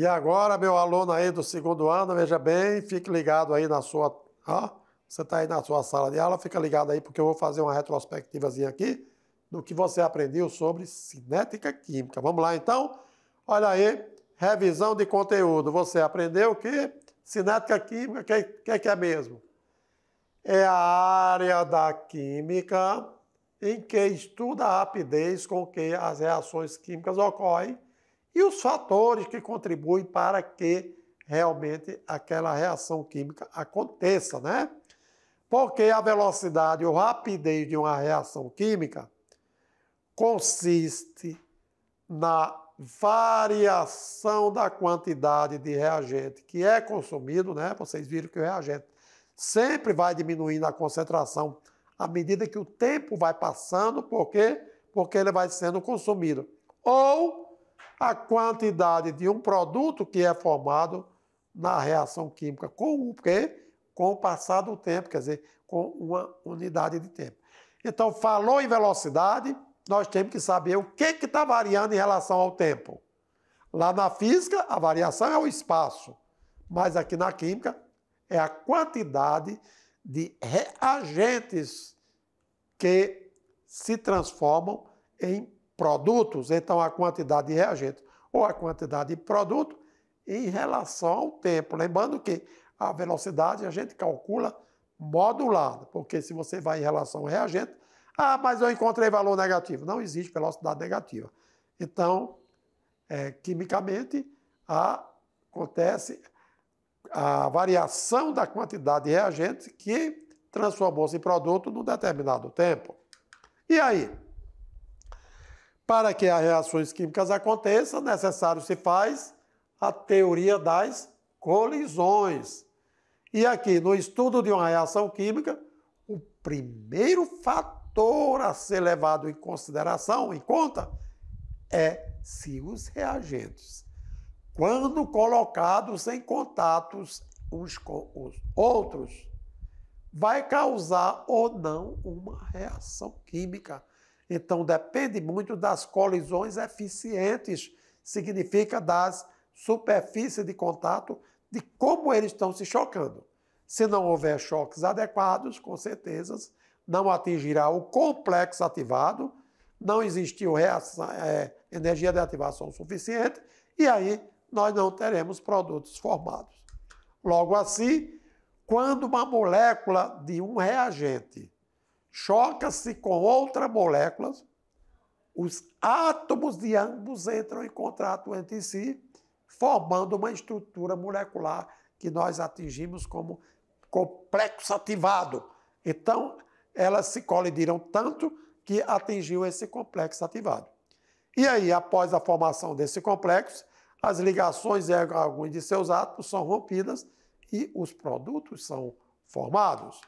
E agora, meu aluno aí do segundo ano, veja bem, fique ligado aí na sua. Ó, você está aí na sua sala de aula, fica ligado aí, porque eu vou fazer uma retrospectivazinha aqui do que você aprendeu sobre cinética química. Vamos lá então? Olha aí, revisão de conteúdo. Você aprendeu o que cinética química, o que, que, é que é mesmo? É a área da química em que estuda a rapidez com que as reações químicas ocorrem e os fatores que contribuem para que realmente aquela reação química aconteça, né? Porque a velocidade ou rapidez de uma reação química consiste na variação da quantidade de reagente que é consumido, né? Vocês viram que o reagente sempre vai diminuindo a concentração à medida que o tempo vai passando, por quê? Porque ele vai sendo consumido. Ou a quantidade de um produto que é formado na reação química com o quê? Com o passar do tempo, quer dizer, com uma unidade de tempo. Então, falou em velocidade, nós temos que saber o que está variando em relação ao tempo. Lá na física, a variação é o espaço, mas aqui na química é a quantidade de reagentes que se transformam em produtos, então a quantidade de reagente ou a quantidade de produto em relação ao tempo. Lembrando que a velocidade a gente calcula modulada, porque se você vai em relação ao reagente, ah, mas eu encontrei valor negativo. Não existe velocidade negativa. Então, é, quimicamente, a, acontece a variação da quantidade de reagente que transformou-se em produto num determinado tempo. E aí? Para que as reações químicas aconteçam, é necessário se faz a teoria das colisões. E aqui, no estudo de uma reação química, o primeiro fator a ser levado em consideração, em conta, é se os reagentes, quando colocados em contatos uns com os outros, vai causar ou não uma reação química então, depende muito das colisões eficientes, significa das superfícies de contato, de como eles estão se chocando. Se não houver choques adequados, com certeza não atingirá o complexo ativado, não existiu reação, é, energia de ativação suficiente, e aí nós não teremos produtos formados. Logo assim, quando uma molécula de um reagente choca-se com outra moléculas, os átomos de ambos entram em contato entre si, formando uma estrutura molecular que nós atingimos como complexo ativado. Então, elas se colidiram tanto que atingiu esse complexo ativado. E aí, após a formação desse complexo, as ligações em alguns de seus átomos são rompidas e os produtos são formados.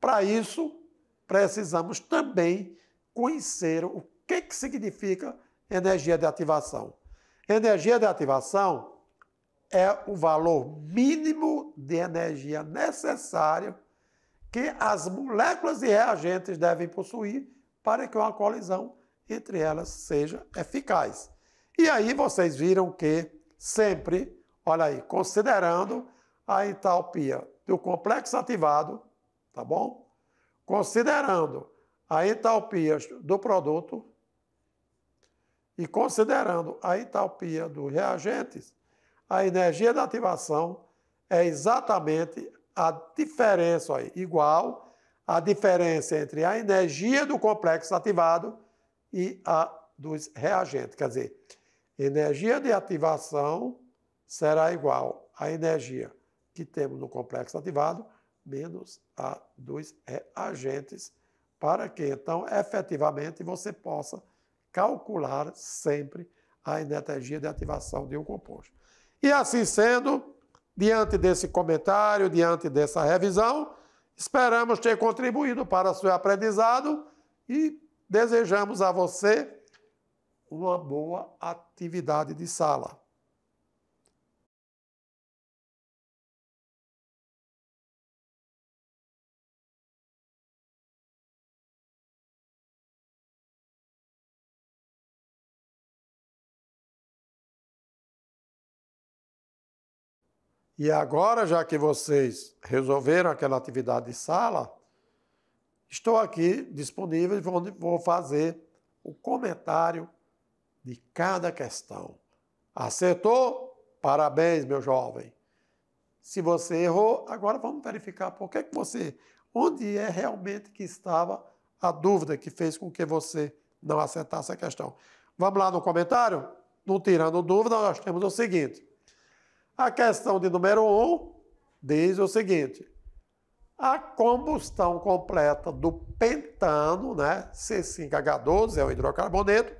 Para isso, precisamos também conhecer o que, que significa energia de ativação. Energia de ativação é o valor mínimo de energia necessário que as moléculas e reagentes devem possuir para que uma colisão entre elas seja eficaz. E aí vocês viram que sempre, olha aí, considerando a entalpia do complexo ativado, tá bom? considerando a entalpia do produto e considerando a entalpia dos reagentes, a energia da ativação é exatamente a diferença, ó, igual à diferença entre a energia do complexo ativado e a dos reagentes. Quer dizer, energia de ativação será igual à energia que temos no complexo ativado menos a dos reagentes, para que então efetivamente você possa calcular sempre a energia de ativação de um composto. E assim sendo, diante desse comentário, diante dessa revisão, esperamos ter contribuído para o seu aprendizado e desejamos a você uma boa atividade de sala. E agora, já que vocês resolveram aquela atividade de sala, estou aqui disponível e vou, vou fazer o comentário de cada questão. Acertou? Parabéns, meu jovem. Se você errou, agora vamos verificar por que, que você, onde é realmente que estava a dúvida que fez com que você não acertasse a questão. Vamos lá no comentário? Não tirando dúvida, nós temos o seguinte. A questão de número um diz o seguinte: a combustão completa do pentano, né, C5H12, é o hidrocarboneto,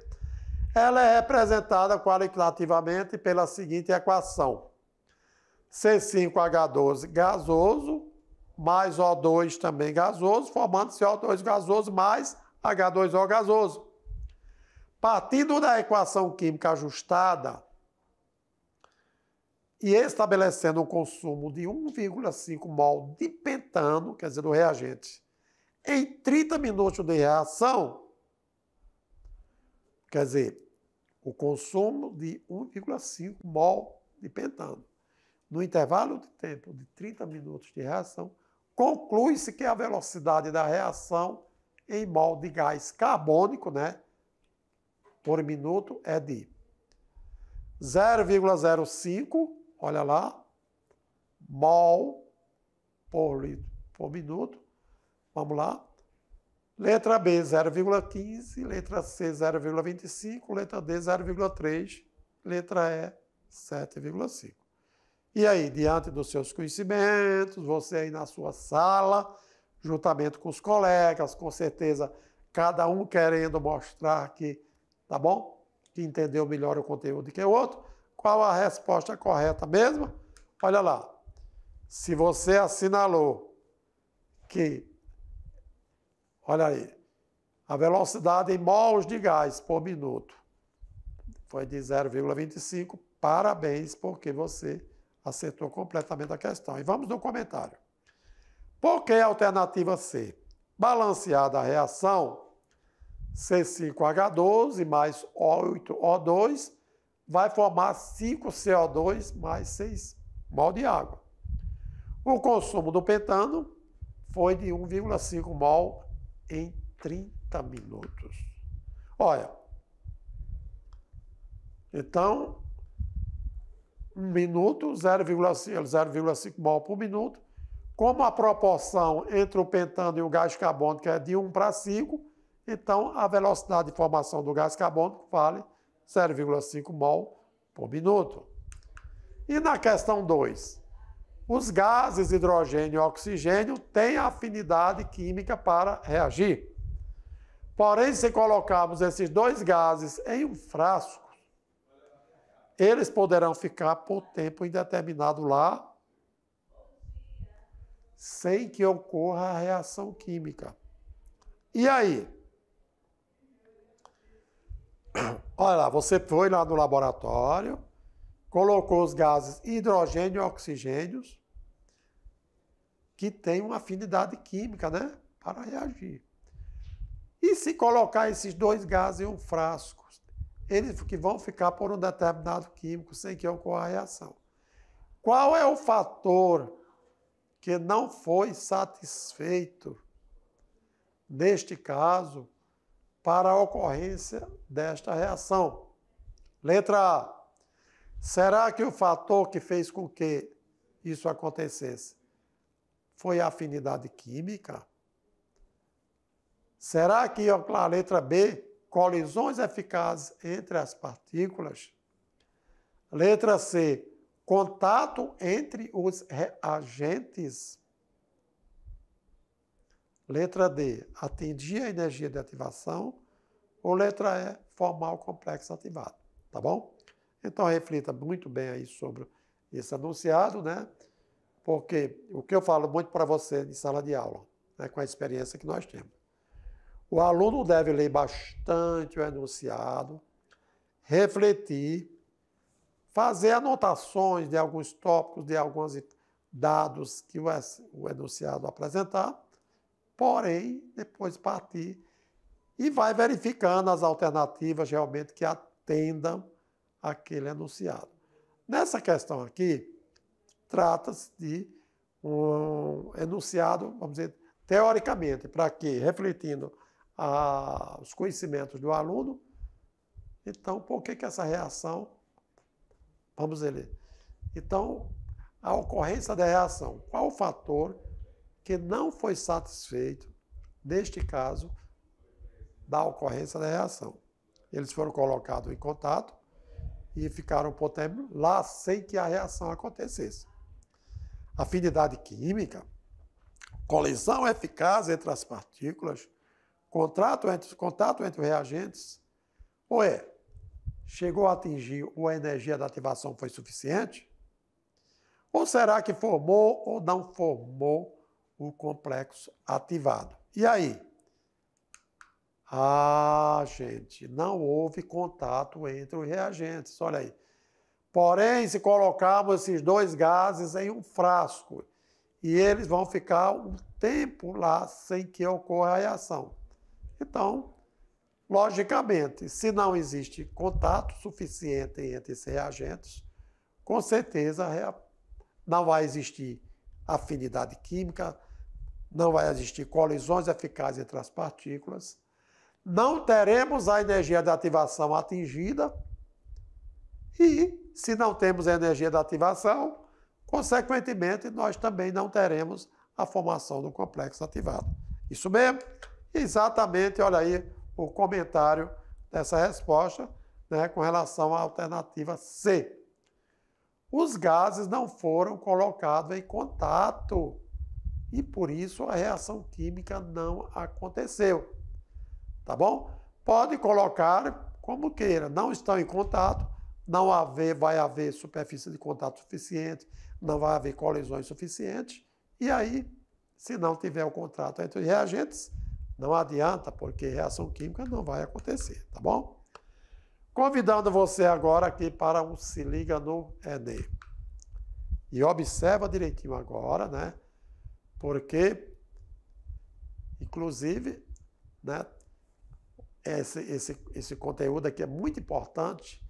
ela é representada qualitativamente pela seguinte equação: C5H12 gasoso mais O2 também gasoso, formando CO2 gasoso mais H2O gasoso. Partindo da equação química ajustada, e estabelecendo um consumo de 1,5 mol de pentano, quer dizer, do reagente, em 30 minutos de reação, quer dizer, o consumo de 1,5 mol de pentano, no intervalo de tempo de 30 minutos de reação, conclui-se que a velocidade da reação em mol de gás carbônico, né, por minuto é de 0,05 olha lá, mol por, litro, por minuto, vamos lá. Letra B, 0,15, letra C, 0,25, letra D, 0,3, letra E, 7,5. E aí, diante dos seus conhecimentos, você aí na sua sala, juntamente com os colegas, com certeza cada um querendo mostrar que, tá bom? Que entendeu melhor o conteúdo que o outro qual a resposta correta mesmo? Olha lá. Se você assinalou que, olha aí, a velocidade em mols de gás por minuto foi de 0,25, parabéns, porque você acertou completamente a questão. E vamos no comentário. Por que a alternativa C? Balanceada a reação, C5H12 mais O8O2 vai formar 5 CO2 mais 6 mol de água. O consumo do pentano foi de 1,5 mol em 30 minutos. Olha, então, um minuto, 0,5 mol por minuto. Como a proporção entre o pentano e o gás carbônico é de 1 para 5, então a velocidade de formação do gás carbônico vale 0,5. 0,5 mol por minuto. E na questão 2, os gases hidrogênio e oxigênio têm afinidade química para reagir. Porém, se colocarmos esses dois gases em um frasco, eles poderão ficar por tempo indeterminado lá, sem que ocorra a reação química. E aí? Olha lá, você foi lá no laboratório, colocou os gases hidrogênio e oxigênio, que tem uma afinidade química, né? Para reagir. E se colocar esses dois gases em um frasco, eles que vão ficar por um determinado químico sem que ocorra a reação. Qual é o fator que não foi satisfeito neste caso para a ocorrência desta reação. Letra A. Será que o fator que fez com que isso acontecesse foi a afinidade química? Será que a letra B, colisões eficazes entre as partículas? Letra C, contato entre os reagentes? Letra D, atingir a energia de ativação. Ou letra E, formar o complexo ativado. Tá bom? Então reflita muito bem aí sobre esse anunciado, né? Porque o que eu falo muito para você em sala de aula, né, com a experiência que nós temos. O aluno deve ler bastante o enunciado, refletir, fazer anotações de alguns tópicos, de alguns dados que o enunciado apresentar porém, depois partir e vai verificando as alternativas realmente que atendam aquele enunciado. Nessa questão aqui, trata-se de um enunciado, vamos dizer, teoricamente, para que, refletindo a, os conhecimentos do aluno, então, por que, que essa reação, vamos ler, então, a ocorrência da reação, qual o fator que não foi satisfeito, neste caso, da ocorrência da reação. Eles foram colocados em contato e ficaram por tempo lá sem que a reação acontecesse. Afinidade química, colisão eficaz entre as partículas, contrato entre, contato entre reagentes, ou é, chegou a atingir ou a energia da ativação foi suficiente? Ou será que formou ou não formou o complexo ativado. E aí? Ah, gente, não houve contato entre os reagentes. Olha aí. Porém, se colocarmos esses dois gases em um frasco, e eles vão ficar um tempo lá sem que ocorra a reação. Então, logicamente, se não existe contato suficiente entre esses reagentes, com certeza não vai existir afinidade química, não vai existir colisões eficazes entre as partículas, não teremos a energia de ativação atingida, e se não temos a energia de ativação, consequentemente, nós também não teremos a formação do complexo ativado. Isso mesmo? Exatamente, olha aí o comentário dessa resposta né, com relação à alternativa C. Os gases não foram colocados em contato e por isso a reação química não aconteceu. Tá bom? Pode colocar como queira, não estão em contato, não haver, vai haver superfície de contato suficiente, não vai haver colisões suficientes, e aí, se não tiver o contrato entre os reagentes, não adianta, porque reação química não vai acontecer, tá bom? Convidando você agora aqui para um Se Liga no Enem. E observa direitinho agora, né? porque, inclusive, né, esse, esse, esse conteúdo aqui é muito importante,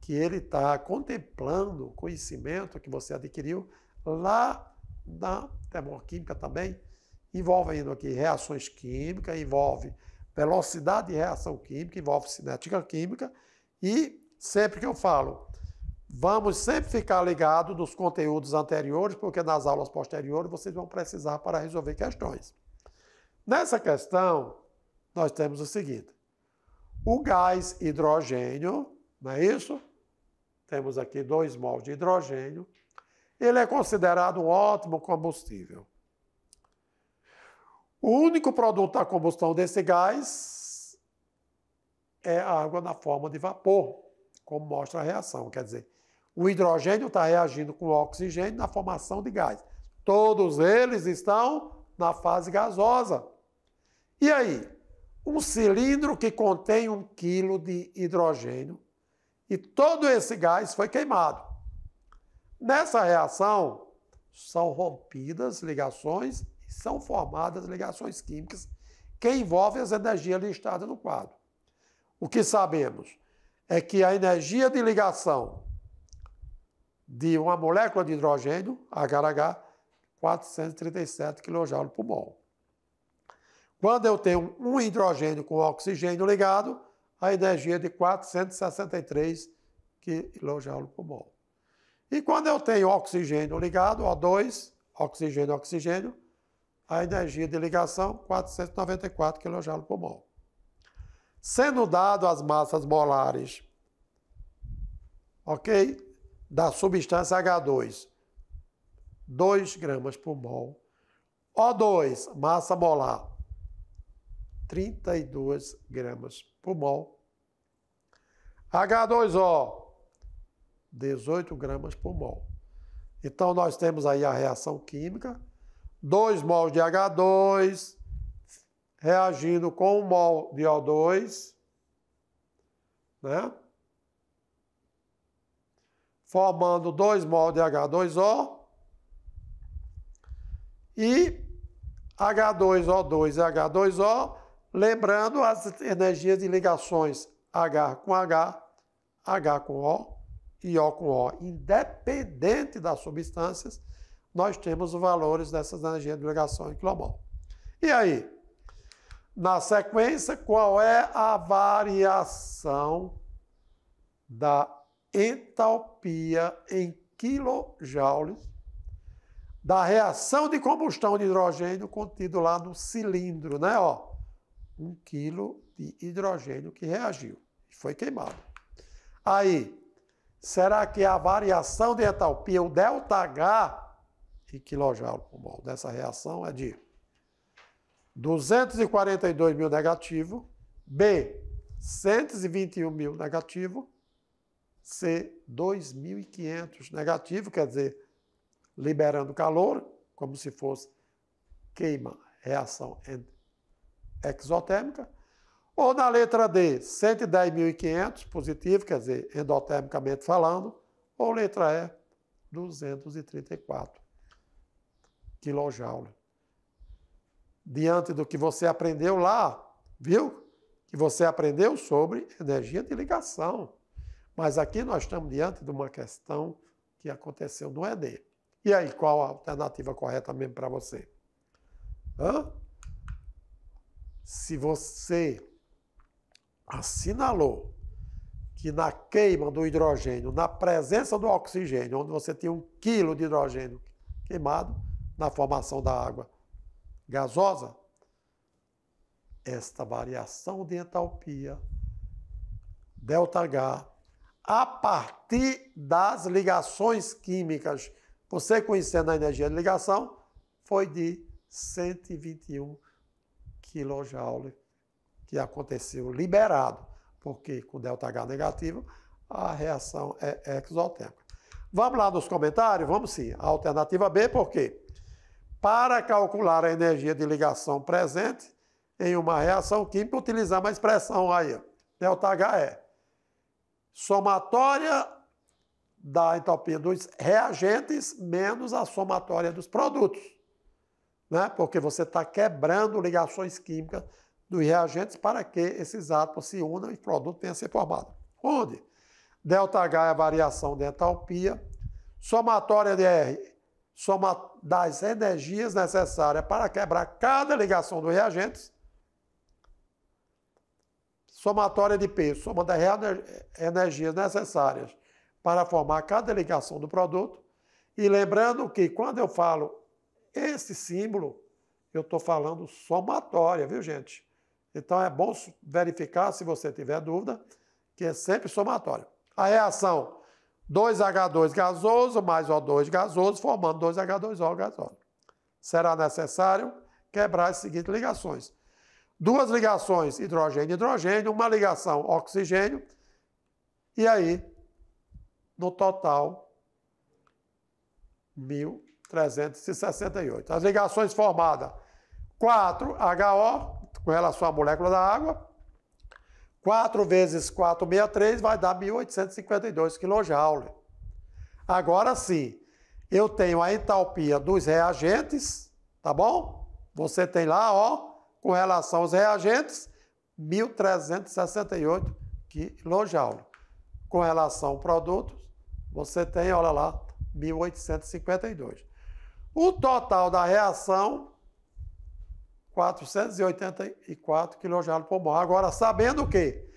que ele está contemplando o conhecimento que você adquiriu lá na termoquímica também, envolvendo aqui reações químicas, envolve velocidade de reação química, envolve cinética química, e sempre que eu falo Vamos sempre ficar ligado nos conteúdos anteriores, porque nas aulas posteriores vocês vão precisar para resolver questões. Nessa questão, nós temos o seguinte: o gás hidrogênio, não é isso? Temos aqui dois mols de hidrogênio. Ele é considerado um ótimo combustível. O único produto da combustão desse gás é a água na forma de vapor, como mostra a reação. Quer dizer, o hidrogênio está reagindo com o oxigênio na formação de gás. Todos eles estão na fase gasosa. E aí? Um cilindro que contém um quilo de hidrogênio e todo esse gás foi queimado. Nessa reação, são rompidas ligações e são formadas ligações químicas que envolvem as energias listadas no quadro. O que sabemos é que a energia de ligação de uma molécula de hidrogênio, HH, 437 kJ por mol. Quando eu tenho um hidrogênio com oxigênio ligado, a energia é de 463 kJ por mol. E quando eu tenho oxigênio ligado, O2, oxigênio, oxigênio, a energia de ligação 494 kJ por mol. Sendo dado as massas molares, ok? da substância H2, 2 gramas por mol. O2, massa molar, 32 gramas por mol. H2O, 18 gramas por mol. Então, nós temos aí a reação química, 2 mols de H2 reagindo com 1 mol de O2, né? formando 2 mol de H2O e H2O2 e H2O, lembrando as energias de ligações H com H, H com O e O com O. Independente das substâncias, nós temos os valores dessas energias de ligação em quilomol. E aí? Na sequência, qual é a variação da entalpia em quilojoules da reação de combustão de hidrogênio contido lá no cilindro, né? Ó, um quilo de hidrogênio que reagiu e foi queimado. Aí, será que a variação de entalpia, o ΔH em quilojoule por mol dessa reação é de 242 mil negativo, B, 121 mil negativo, C2500 negativo, quer dizer, liberando calor, como se fosse queima, reação exotérmica. Ou na letra D, 110.500 positivo, quer dizer, endotermicamente falando. Ou letra E, 234 kJ. Diante do que você aprendeu lá, viu? Que você aprendeu sobre energia de ligação. Mas aqui nós estamos diante de uma questão que aconteceu no ED. E aí, qual a alternativa correta mesmo para você? Hã? Se você assinalou que na queima do hidrogênio, na presença do oxigênio, onde você tem um quilo de hidrogênio queimado, na formação da água gasosa, esta variação de entalpia, delta H, a partir das ligações químicas. Você conhecendo a energia de ligação, foi de 121 kJ que aconteceu liberado, porque com ΔH negativo, a reação é exotérmica. Vamos lá nos comentários? Vamos sim. A alternativa B, por quê? Para calcular a energia de ligação presente em uma reação química, utilizar uma expressão aí, ΔH é somatória da entalpia dos reagentes menos a somatória dos produtos. Né? Porque você está quebrando ligações químicas dos reagentes para que esses átomos se unam e o produto tenha se formado. Onde? Delta é a variação de entalpia, somatória de R, soma das energias necessárias para quebrar cada ligação dos reagentes, Somatória de P, soma das energias necessárias para formar cada ligação do produto. E lembrando que quando eu falo esse símbolo, eu estou falando somatória, viu gente? Então é bom verificar, se você tiver dúvida, que é sempre somatório. A reação 2H2 gasoso mais O2 gasoso, formando 2H2O gasoso. Será necessário quebrar as seguintes ligações duas ligações hidrogênio-hidrogênio, uma ligação oxigênio, e aí, no total, 1.368. As ligações formadas, 4HO, com relação à molécula da água, 4 vezes 463 vai dar 1.852 kJ. Agora sim, eu tenho a entalpia dos reagentes, tá bom? Você tem lá, ó, com relação aos reagentes, 1.368 quilojoules. Com relação ao produto, você tem, olha lá, 1.852. O total da reação, 484 quilojoules por mol. Agora, sabendo o quê?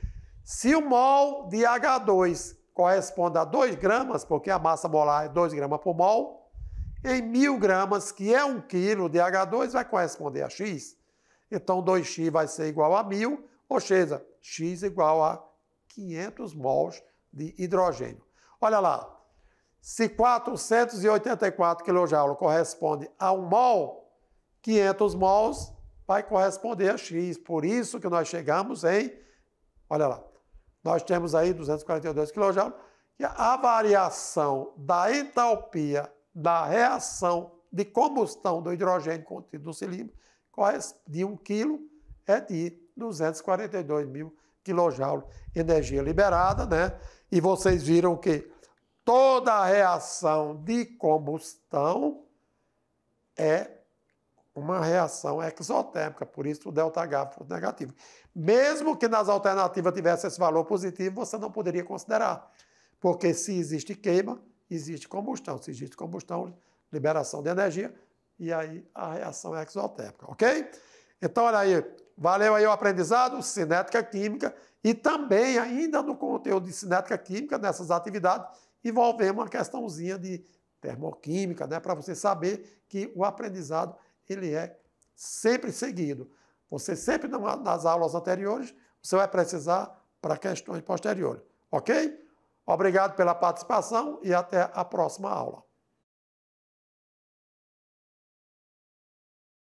se o mol de H2 corresponde a 2 gramas, porque a massa molar é 2 gramas por mol, em 1.000 gramas, que é 1 um quilo de H2, vai corresponder a X. Então, 2x vai ser igual a 1.000, ou seja, x igual a 500 mols de hidrogênio. Olha lá, se 484 kJ corresponde a 1 mol, 500 mols vai corresponder a x. Por isso que nós chegamos em, olha lá, nós temos aí 242 kJ, que é a variação da entalpia da reação de combustão do hidrogênio contido no cilindro de 1 quilo é de 242 mil quilojoules energia liberada, né? E vocês viram que toda a reação de combustão é uma reação exotérmica, por isso o ΔH foi negativo. Mesmo que nas alternativas tivesse esse valor positivo, você não poderia considerar, porque se existe queima, existe combustão. Se existe combustão, liberação de energia, e aí a reação é exotérmica, ok? Então, olha aí, valeu aí o aprendizado, cinética química e também ainda no conteúdo de cinética química, nessas atividades, envolvemos uma questãozinha de termoquímica, né, para você saber que o aprendizado ele é sempre seguido. Você sempre nas aulas anteriores, você vai precisar para questões posteriores, ok? Obrigado pela participação e até a próxima aula.